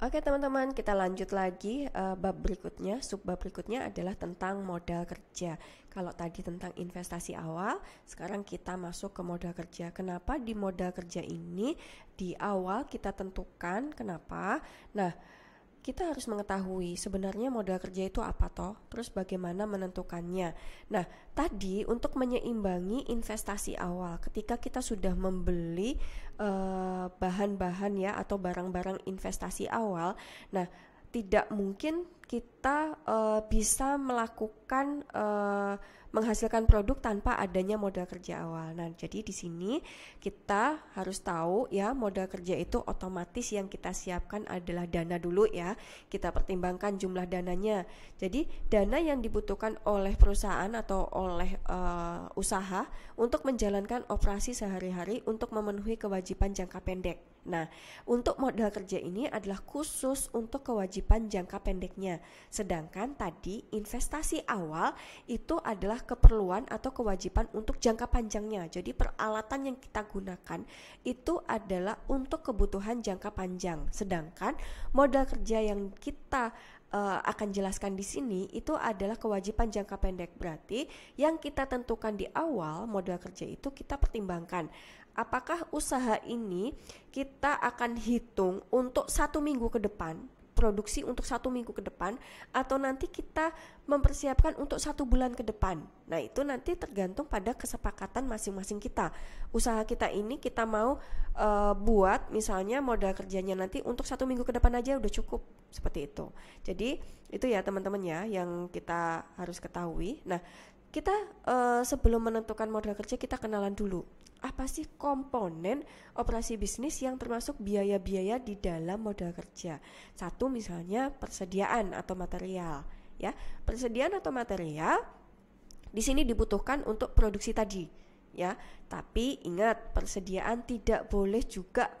Oke teman-teman, kita lanjut lagi uh, bab berikutnya. Subbab berikutnya adalah tentang modal kerja. Kalau tadi tentang investasi awal, sekarang kita masuk ke modal kerja. Kenapa di modal kerja ini di awal kita tentukan kenapa? Nah, kita harus mengetahui sebenarnya modal kerja itu apa toh, terus bagaimana menentukannya. Nah, tadi untuk menyeimbangi investasi awal ketika kita sudah membeli eh, bahan-bahan uh, ya atau barang-barang investasi awal, nah tidak mungkin kita uh, bisa melakukan uh, menghasilkan produk tanpa adanya modal kerja awal. Nah, jadi di sini kita harus tahu ya modal kerja itu otomatis yang kita siapkan adalah dana dulu ya. Kita pertimbangkan jumlah dananya. Jadi dana yang dibutuhkan oleh perusahaan atau oleh uh, usaha untuk menjalankan operasi sehari-hari untuk memenuhi kewajiban jangka pendek. Nah, untuk modal kerja ini adalah khusus untuk kewajiban jangka pendeknya. Sedangkan tadi investasi awal itu adalah keperluan atau kewajiban untuk jangka panjangnya. Jadi peralatan yang kita gunakan itu adalah untuk kebutuhan jangka panjang. Sedangkan modal kerja yang kita uh, akan jelaskan di sini itu adalah kewajiban jangka pendek. Berarti yang kita tentukan di awal modal kerja itu kita pertimbangkan apakah usaha ini kita akan hitung untuk satu minggu ke depan produksi untuk satu minggu ke depan atau nanti kita mempersiapkan untuk satu bulan ke depan. Nah itu nanti tergantung pada kesepakatan masing-masing kita. Usaha kita ini kita mau e, buat misalnya modal kerjanya nanti untuk satu minggu ke depan aja udah cukup seperti itu. Jadi itu ya teman-teman ya yang kita harus ketahui. Nah kita e, sebelum menentukan modal kerja kita kenalan dulu apa sih komponen operasi bisnis yang termasuk biaya-biaya di dalam modal kerja. Satu misalnya persediaan atau material, ya. Persediaan atau material di sini dibutuhkan untuk produksi tadi, ya. Tapi ingat, persediaan tidak boleh juga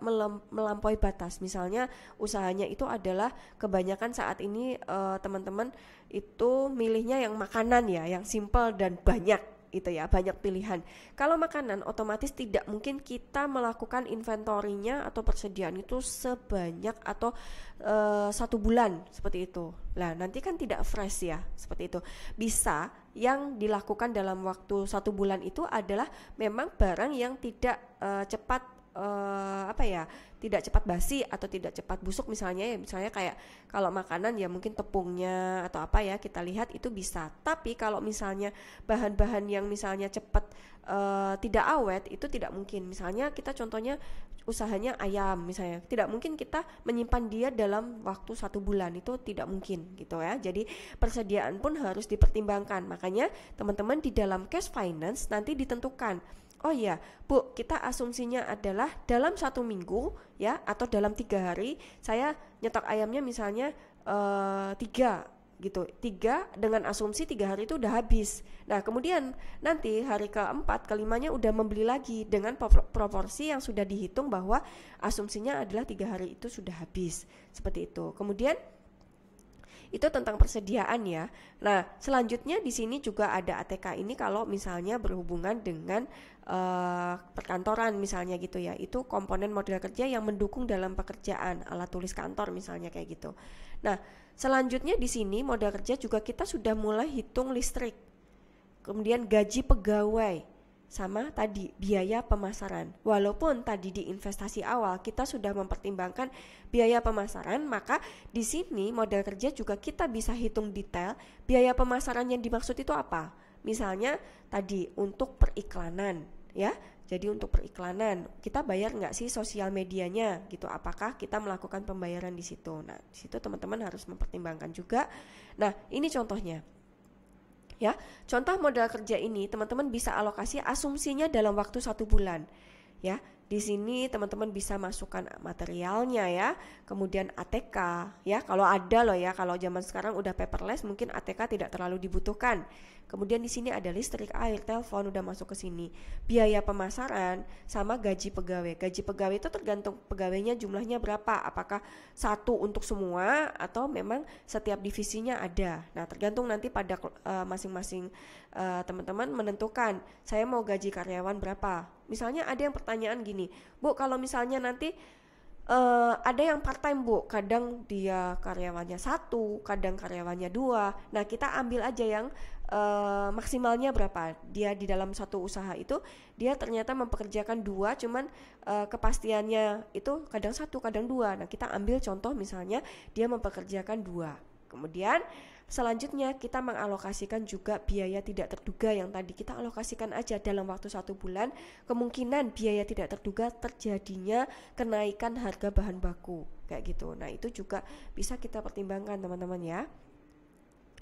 melampaui batas. Misalnya usahanya itu adalah kebanyakan saat ini eh, teman-teman itu milihnya yang makanan ya, yang simpel dan banyak itu ya banyak pilihan kalau makanan otomatis tidak mungkin kita melakukan inventorinya atau persediaan itu sebanyak atau e, satu bulan seperti itu lah nanti kan tidak fresh ya seperti itu bisa yang dilakukan dalam waktu satu bulan itu adalah memang barang yang tidak e, cepat uh, apa ya tidak cepat basi atau tidak cepat busuk misalnya ya misalnya kayak kalau makanan ya mungkin tepungnya atau apa ya kita lihat itu bisa tapi kalau misalnya bahan-bahan yang misalnya cepat uh, tidak awet itu tidak mungkin misalnya kita contohnya usahanya ayam misalnya tidak mungkin kita menyimpan dia dalam waktu satu bulan itu tidak mungkin gitu ya jadi persediaan pun harus dipertimbangkan makanya teman-teman di dalam cash finance nanti ditentukan oh iya bu kita asumsinya adalah dalam satu minggu ya atau dalam tiga hari saya nyetok ayamnya misalnya uh, tiga gitu tiga dengan asumsi tiga hari itu udah habis nah kemudian nanti hari keempat kelimanya udah membeli lagi dengan proporsi yang sudah dihitung bahwa asumsinya adalah tiga hari itu sudah habis seperti itu kemudian itu tentang persediaan ya. Nah, selanjutnya di sini juga ada ATK ini kalau misalnya berhubungan dengan uh, perkantoran misalnya gitu ya. Itu komponen modal kerja yang mendukung dalam pekerjaan, alat tulis kantor misalnya kayak gitu. Nah, selanjutnya di sini modal kerja juga kita sudah mulai hitung listrik. Kemudian gaji pegawai sama tadi biaya pemasaran. Walaupun tadi di investasi awal kita sudah mempertimbangkan biaya pemasaran, maka di sini modal kerja juga kita bisa hitung detail biaya pemasaran yang dimaksud itu apa. Misalnya tadi untuk periklanan, ya. Jadi untuk periklanan kita bayar nggak sih sosial medianya gitu? Apakah kita melakukan pembayaran di situ? Nah, di situ teman-teman harus mempertimbangkan juga. Nah, ini contohnya ya. Contoh modal kerja ini teman-teman bisa alokasi asumsinya dalam waktu satu bulan, ya. Di sini teman-teman bisa masukkan materialnya ya, kemudian ATK ya. Kalau ada loh ya, kalau zaman sekarang udah paperless mungkin ATK tidak terlalu dibutuhkan. Kemudian di sini ada listrik, air, telepon udah masuk ke sini. Biaya pemasaran sama gaji pegawai. Gaji pegawai itu tergantung pegawainya jumlahnya berapa. Apakah satu untuk semua atau memang setiap divisinya ada. Nah, tergantung nanti pada eh, masing-masing uh, uh, teman-teman menentukan saya mau gaji karyawan berapa misalnya ada yang pertanyaan gini bu kalau misalnya nanti uh, ada yang part time bu kadang dia karyawannya satu kadang karyawannya dua nah kita ambil aja yang uh, maksimalnya berapa dia di dalam satu usaha itu dia ternyata mempekerjakan dua cuman uh, kepastiannya itu kadang satu kadang dua nah kita ambil contoh misalnya dia mempekerjakan dua Kemudian selanjutnya kita mengalokasikan juga biaya tidak terduga yang tadi kita alokasikan aja dalam waktu satu bulan kemungkinan biaya tidak terduga terjadinya kenaikan harga bahan baku kayak gitu. Nah itu juga bisa kita pertimbangkan teman-teman ya.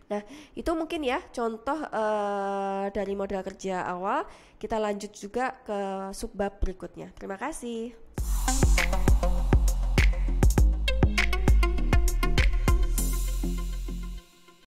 Nah, itu mungkin ya contoh uh, dari modal kerja awal. Kita lanjut juga ke subbab berikutnya. Terima kasih.